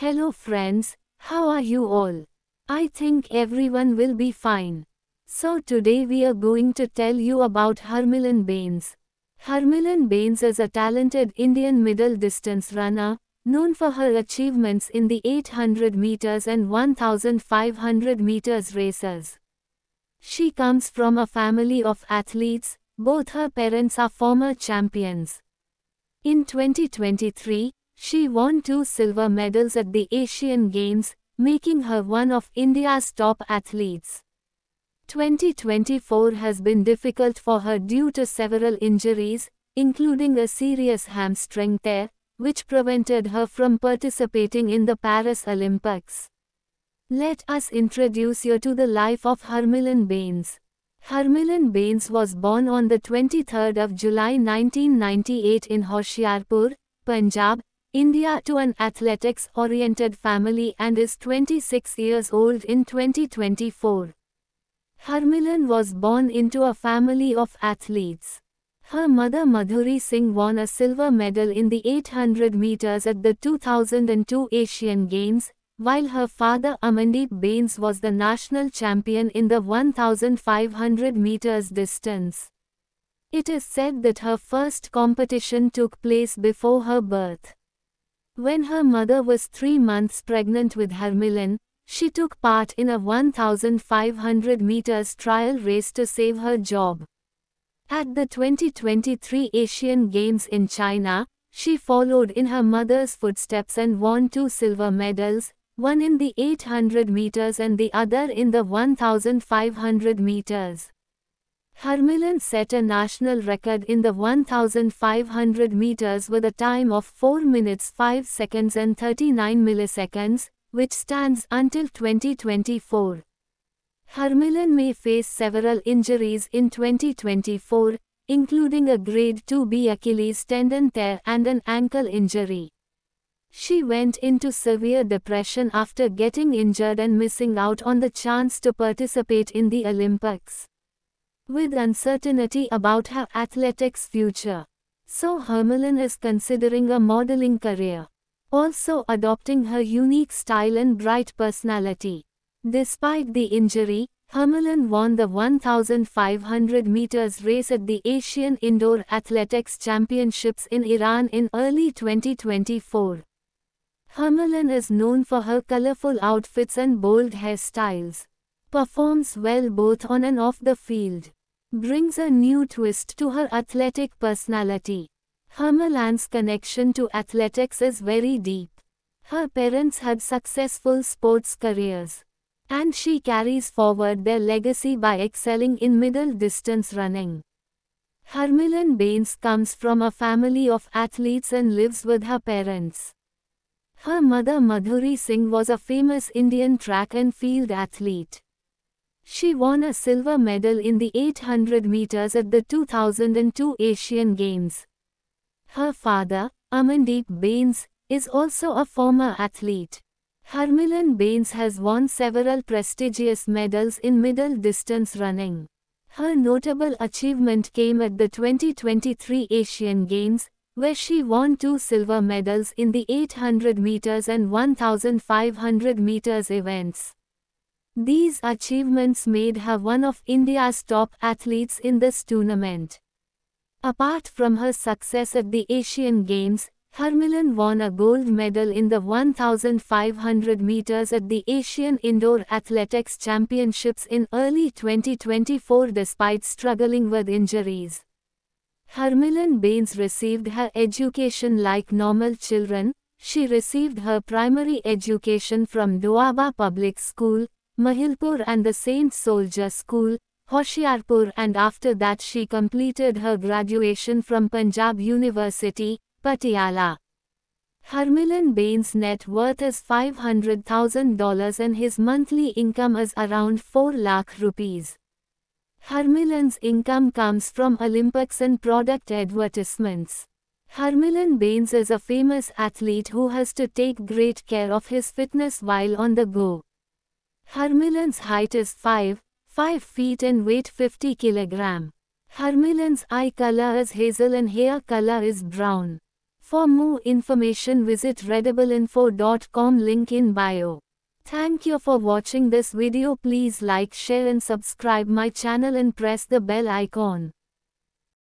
Hello friends, how are you all? I think everyone will be fine. So today we are going to tell you about Harmilan Baines. Harmilan Baines is a talented Indian middle distance runner, known for her achievements in the 800 meters and 1500 meters races. She comes from a family of athletes, both her parents are former champions. In 2023, she won two silver medals at the Asian Games, making her one of India's top athletes. 2024 has been difficult for her due to several injuries, including a serious hamstring tear, which prevented her from participating in the Paris Olympics. Let us introduce you to the life of Hermilyn Baines. Hermilyn Baines was born on the 23rd of July 1998 in Hoshiarpur, Punjab, India to an athletics-oriented family and is 26 years old in 2024. Harmilan was born into a family of athletes. Her mother Madhuri Singh won a silver medal in the 800 meters at the 2002 Asian Games, while her father Amandeep Bains was the national champion in the 1500 meters distance. It is said that her first competition took place before her birth. When her mother was three months pregnant with Hermelin, she took part in a 1,500 meters trial race to save her job. At the 2023 Asian Games in China, she followed in her mother's footsteps and won two silver medals, one in the 800 meters and the other in the 1,500 meters. Hermelen set a national record in the 1500 meters with a time of 4 minutes 5 seconds and 39 milliseconds, which stands until 2024. Hermelen may face several injuries in 2024, including a grade 2B Achilles tendon tear and an ankle injury. She went into severe depression after getting injured and missing out on the chance to participate in the Olympics with uncertainty about her athletics future. So Hermelin is considering a modeling career, also adopting her unique style and bright personality. Despite the injury, Hermelin won the 1500 meters race at the Asian Indoor Athletics Championships in Iran in early 2024. Hermelin is known for her colorful outfits and bold hairstyles. Performs well both on and off the field brings a new twist to her athletic personality. Hermelan's connection to athletics is very deep. Her parents had successful sports careers, and she carries forward their legacy by excelling in middle distance running. Hermilan Baines comes from a family of athletes and lives with her parents. Her mother Madhuri Singh was a famous Indian track and field athlete. She won a silver medal in the 800 meters at the 2002 Asian Games. Her father, Amandeep Baines, is also a former athlete. Harmilan Baines has won several prestigious medals in middle distance running. Her notable achievement came at the 2023 Asian Games, where she won two silver medals in the 800 meters and 1500 meters events. These achievements made her one of India's top athletes in this tournament. Apart from her success at the Asian Games, Hermilan won a gold medal in the 1500 meters at the Asian Indoor Athletics Championships in early 2024 despite struggling with injuries. Hermilan Baines received her education like normal children. She received her primary education from Doaba Public School, Mahilpur and the Saint Soldier School, Hoshiarpur and after that she completed her graduation from Punjab University, Patiala. Harmilan Bain's net worth is $500,000 and his monthly income is around 4 lakh rupees. Harmilan's income comes from Olympics and product advertisements. Harmilan Baines is a famous athlete who has to take great care of his fitness while on the go. Hermilon's height is 5, 5 feet and weight 50 kg. Hermilon's eye color is hazel and hair color is brown. For more information visit readableinfo.com link in bio. Thank you for watching this video please like share and subscribe my channel and press the bell icon.